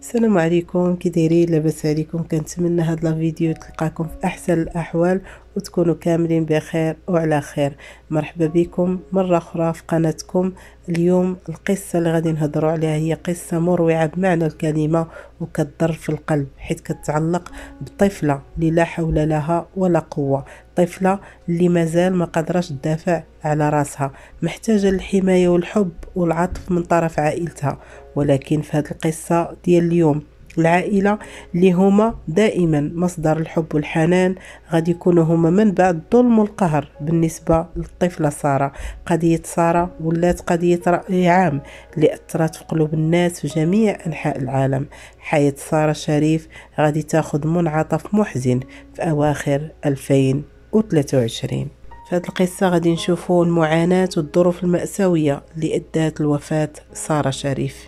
السلام عليكم كي دايرين لاباس عليكم كنتمنى هاد لا فيديو تلقاكم في احسن الاحوال وتكونوا كاملين بخير وعلى خير مرحبا بكم مرة أخرى في قناتكم اليوم القصة اللي غادي نهضروا عليها هي قصة مروعة بمعنى الكلمة وكتضر في القلب حيث كتعلق بطفلة اللي لا حول لها ولا قوة طفلة اللي مازال ما قدرش تدافع على راسها محتاجة الحماية والحب والعطف من طرف عائلتها ولكن في هذه القصة ديال اليوم العائلة اللي هما دائما مصدر الحب والحنان غادي يكونوا هما منبع الظلم والقهر بالنسبة للطفلة سارة قضية سارة ولات قضية رأي عام اللي أثرت في قلوب الناس في جميع أنحاء العالم حياة سارة شريف غادي تاخد منعطف محزن في أواخر 2023 في هذه القصة غادي نشوفوا المعاناة والظروف المأساوية اللي أدت لوفاة سارة شريف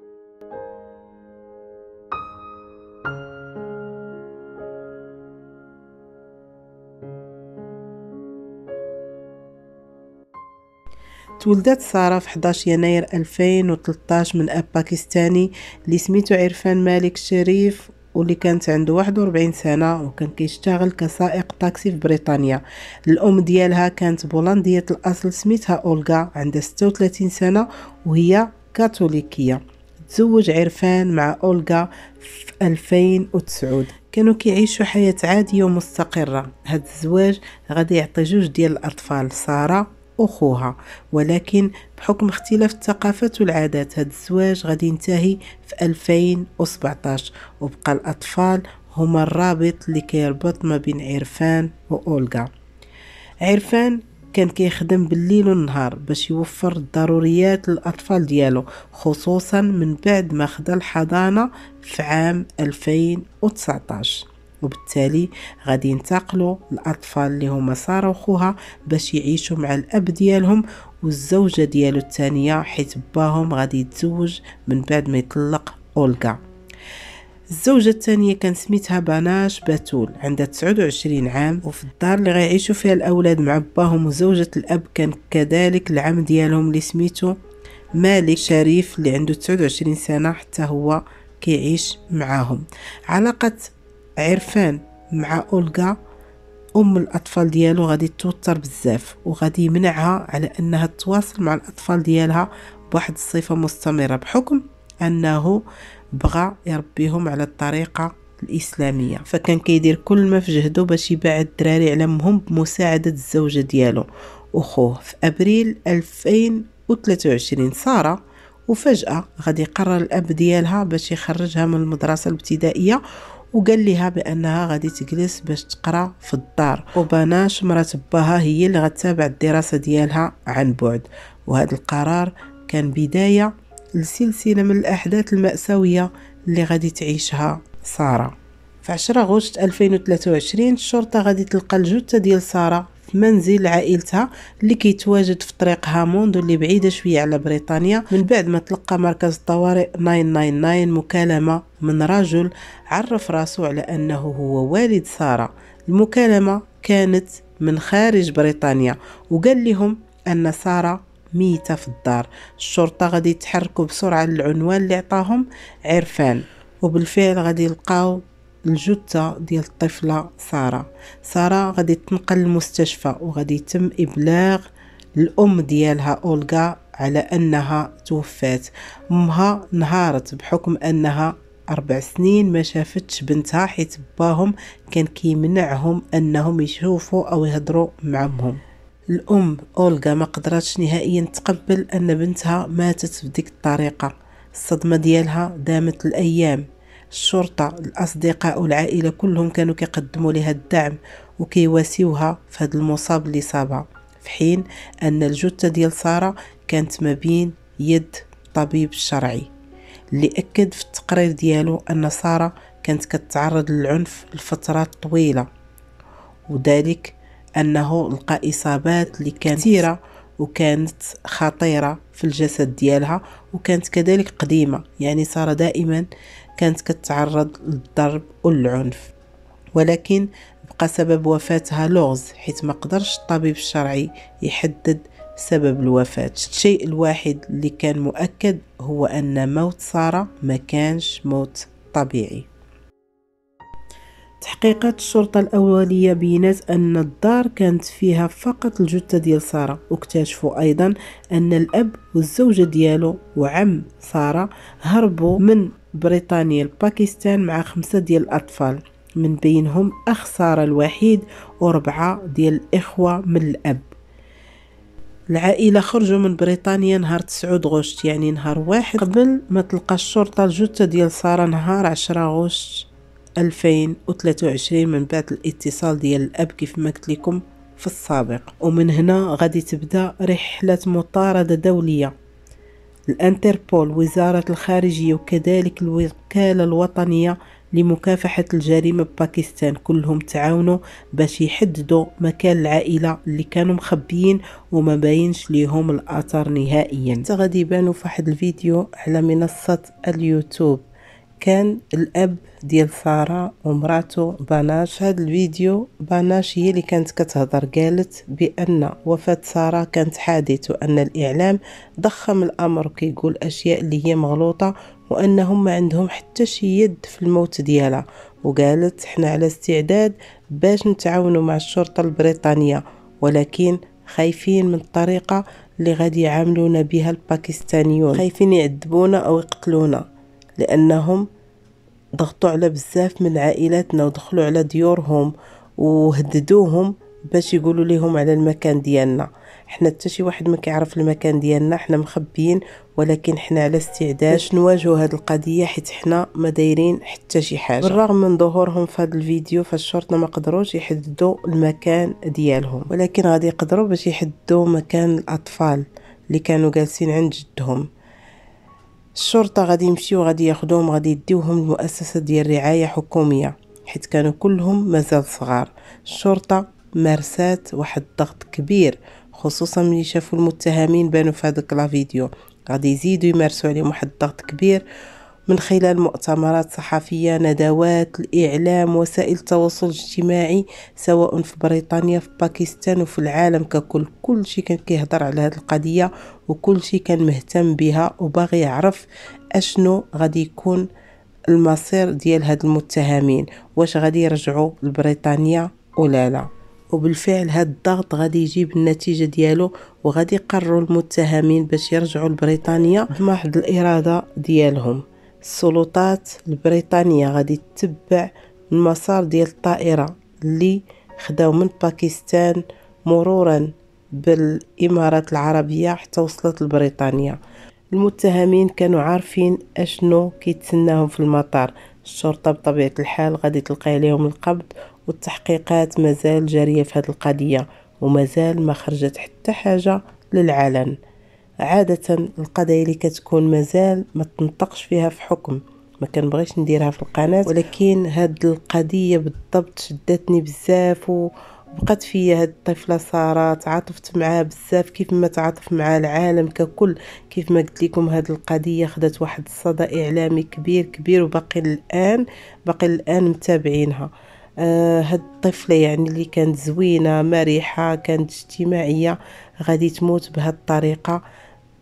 تولدت سارة في 11 يناير 2013 من أب باكستاني اللي سميتو عرفان مالك شريف واللي كانت عنده 41 سنة وكان كيشتغل كسائق طاكسي في بريطانيا الأم ديالها كانت بولندية الأصل سميتها أولغا عندها 36 سنة وهي كاثوليكية تزوج عرفان مع أولغا في 2009 كانوا كيعيشوا حياة عادية ومستقرة هذا الزواج غادي يعطي جوج ديال الأطفال سارة أخوها ولكن بحكم اختلاف الثقافات والعادات هذا الزواج غادي ينتهي في 2017 وبقى الأطفال هما الرابط اللي كيربط ما بين عرفان وأولغا عرفان كان كيخدم بالليل والنهار باش يوفر الضروريات للأطفال ديالو خصوصا من بعد ما خدا الحضانة في عام 2019 وبالتالي غادي ينتقلوا الاطفال اللي هما ساره وخوها باش يعيشوا مع الاب ديالهم والزوجه ديالو الثانيه حيت باهم غادي يتزوج من بعد ما يطلق اولغا الزوجة الثانية كان سميتها باناش باتول عندها 29 عام وفي الدار اللي غيعيشوا فيها الأولاد مع باهم وزوجة الأب كان كذلك العم ديالهم اللي سميتو مالك شريف اللي عنده 29 سنة حتى هو كيعيش معاهم علاقة عرفان مع أولغا أم الأطفال ديالو غادي توتر بزاف وغادي يمنعها على أنها تواصل مع الأطفال ديالها بواحد الصفة مستمرة بحكم أنه بغى يربيهم على الطريقة الإسلامية فكان كيدير كل ما في جهده باش يبعد الدراري على مهم بمساعدة الزوجة ديالو أخوه في أبريل 2023 سارة وفجأة غادي يقرر الأب ديالها باش يخرجها من المدرسة الابتدائية وقال لها بانها غادي تجلس باش تقرا في الدار وبناش مرات باها هي اللي غتتابع الدراسه ديالها عن بعد وهذا القرار كان بدايه لسلسله من الاحداث الماساويه اللي غادي تعيشها ساره في 10 غشت 2023 الشرطه غادي تلقى الجثه ديال ساره في منزل عائلتها اللي كيتواجد في طريق هاموند واللي بعيده شويه على بريطانيا من بعد ما تلقى مركز الطوارئ 999 مكالمه من رجل عرف راسو على انه هو والد ساره المكالمه كانت من خارج بريطانيا وقال لهم ان ساره ميتة في الدار الشرطة غادي يتحركوا بسرعة للعنوان اللي عطاهم عرفان وبالفعل غادي يلقاو الجثة ديال الطفلة سارة سارة غادي تنقل للمستشفى وغادي يتم إبلاغ الأم ديالها أولغا على أنها توفات أمها نهارت بحكم أنها أربع سنين ما شافتش بنتها حيت باهم كان كيمنعهم أنهم يشوفوا أو يهضروا مع أمهم الأم أولغا ما قدرتش نهائيا تقبل أن بنتها ماتت بديك الطريقة الصدمة ديالها دامت الأيام الشرطه الاصدقاء والعائله كلهم كانوا كيقدموا لها الدعم وكيواسيوها في هذا المصاب اللي صابها في حين ان الجثه ديال ساره كانت ما بين يد الطبيب الشرعي اللي اكد في التقرير ديالو ان ساره كانت كتعرض للعنف لفترات طويله وذلك انه لقى اصابات اللي كانت كثيره وكانت خطيره في الجسد ديالها وكانت كذلك قديمه يعني ساره دائما كانت كتعرض للضرب والعنف ولكن بقى سبب وفاتها لغز حيت ما قدرش الطبيب الشرعي يحدد سبب الوفاة الشيء الواحد اللي كان مؤكد هو أن موت سارة ما كانش موت طبيعي تحقيقات الشرطة الأولية بينات أن الدار كانت فيها فقط الجثة ديال سارة واكتشفوا أيضا أن الأب والزوجة ديالو وعم سارة هربوا من بريطانيا لباكستان مع خمسة ديال الأطفال من بينهم أخ سارة الوحيد وربعة ديال الإخوة من الأب العائلة خرجوا من بريطانيا نهار 9 غشت يعني نهار واحد قبل ما تلقى الشرطة الجثة ديال سارة نهار 10 غشت 2023 من بعد الاتصال ديال الاب كيف ما قلت لكم في السابق ومن هنا غادي تبدا رحله مطارده دوليه الانتربول وزاره الخارجيه وكذلك الوكاله الوطنيه لمكافحة الجريمة بباكستان كلهم تعاونوا باش يحددوا مكان العائلة اللي كانوا مخبيين وما باينش ليهم الأثر نهائيا غادي يبانوا في واحد الفيديو على منصة اليوتيوب كان الاب ديال ساره ومراته باناش هاد الفيديو باناش هي اللي كانت كتهضر قالت بان وفاه ساره كانت حادث وان الاعلام ضخم الامر كيقول اشياء اللي هي مغلوطه وانهم ما عندهم حتى شي يد في الموت ديالها وقالت حنا على استعداد باش نتعاونوا مع الشرطه البريطانيه ولكن خايفين من الطريقه اللي غادي يعاملونا بها الباكستانيون خايفين يعذبونا او يقتلونا لأنهم ضغطوا على بزاف من عائلاتنا ودخلوا على ديورهم وهددوهم باش يقولوا لهم على المكان ديالنا حنا حتى شي واحد ما كيعرف المكان ديالنا حنا مخبيين ولكن حنا على استعداد باش نواجهوا هذه القضيه حيت حنا ما دايرين حتى شي حاجه بالرغم من ظهورهم في هذا الفيديو فالشرطه ما قدروش يحددوا المكان ديالهم ولكن غادي يقدروا باش يحددوا مكان الاطفال اللي كانوا جالسين عند جدهم الشرطة غادي يمشيو غادي ياخدوهم غادي يديوهم لمؤسسة ديال رعاية حكومية حيت كانوا كلهم مازال صغار الشرطة مارسات واحد الضغط كبير خصوصا ملي شافوا المتهمين بانوا في هذاك لا فيديو غادي يزيدوا يمارسوا عليهم واحد الضغط كبير من خلال مؤتمرات صحفية ندوات الإعلام وسائل التواصل الاجتماعي سواء في بريطانيا في باكستان وفي العالم ككل كل شيء كان كيهضر على هذه القضية وكل شيء كان مهتم بها وباغي يعرف أشنو غادي يكون المصير ديال هاد المتهمين واش غادي يرجعوا لبريطانيا ولا لا وبالفعل هاد الضغط غادي يجيب النتيجه ديالو وغادي يقرروا المتهمين باش يرجعوا لبريطانيا بمحض الاراده ديالهم السلطات البريطانية غادي تتبع المسار ديال الطائرة اللي خداو من باكستان مرورا بالإمارات العربية حتى وصلت لبريطانيا المتهمين كانوا عارفين اشنو كيتسناهم في المطار الشرطة بطبيعة الحال غادي تلقي عليهم القبض والتحقيقات مازال جارية في هذه القضية ومازال ما خرجت حتى حاجة للعلن عادة القضايا اللي كتكون مازال ما تنطقش فيها في حكم ما بغيش نديرها في القناة ولكن هاد القضية بالضبط شدتني بزاف و بقات فيا هاد الطفله ساره تعاطفت معاها بزاف كيف ما تعاطف مع العالم ككل كيف ما قلت لكم هاد القضيه خدات واحد الصدى اعلامي كبير كبير وباقي الان باقي الان متابعينها آه هاد الطفله يعني اللي كانت زوينه مرحه كانت اجتماعيه غادي تموت بهاد الطريقه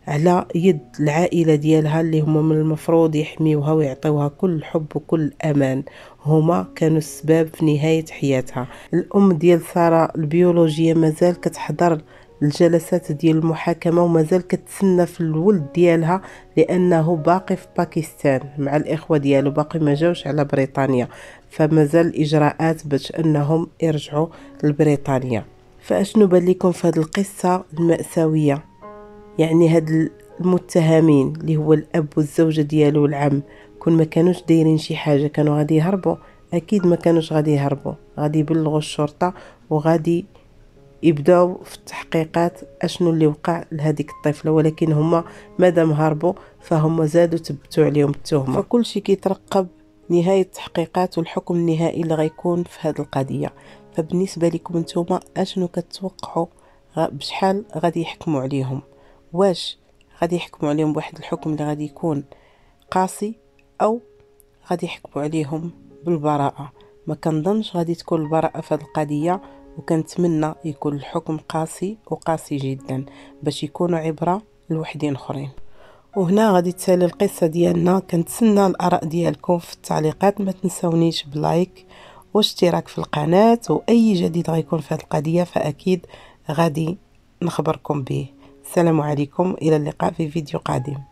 على يد العائله ديالها اللي هما من المفروض يحميوها ويعطيوها كل حب وكل امان هما كانوا السباب في نهايه حياتها الام ديال ساره البيولوجيه مازال كتحضر الجلسات ديال المحاكمه ومازال كتسنى في الولد ديالها لانه باقي في باكستان مع الاخوه ديالو باقي ما جاوش على بريطانيا فمازال الاجراءات باش انهم يرجعوا لبريطانيا فاشنو بان لكم في هذه القصه الماساويه يعني هاد المتهمين اللي هو الاب والزوجه ديالو والعم كون ما كانوش دايرين شي حاجه كانوا غادي يهربوا اكيد ما كانوش غادي يهربوا غادي يبلغوا الشرطه وغادي يبداو في التحقيقات اشنو اللي وقع لهذيك الطفله ولكن هما مادام هربوا فهم زادوا تبتوا عليهم التهمه فكل شيء كيترقب نهايه التحقيقات والحكم النهائي اللي غيكون في هذه القضيه فبالنسبه لكم نتوما اشنو كتوقعوا بشحال غادي يحكموا عليهم واش غادي يحكموا عليهم بواحد الحكم اللي غادي يكون قاسي او غادي يحكموا عليهم بالبراءه ما كنظنش غادي تكون البراءه في هذه القضيه وكنتمنى يكون الحكم قاسي وقاسي جدا باش يكونوا عبره لوحدين اخرين وهنا غادي تسالي القصه ديالنا كنتسنى الاراء ديالكم في التعليقات ما تنسونيش بلايك واشتراك في القناه واي جديد غيكون في هذه القضيه فاكيد غادي نخبركم به السلام عليكم إلى اللقاء في فيديو قادم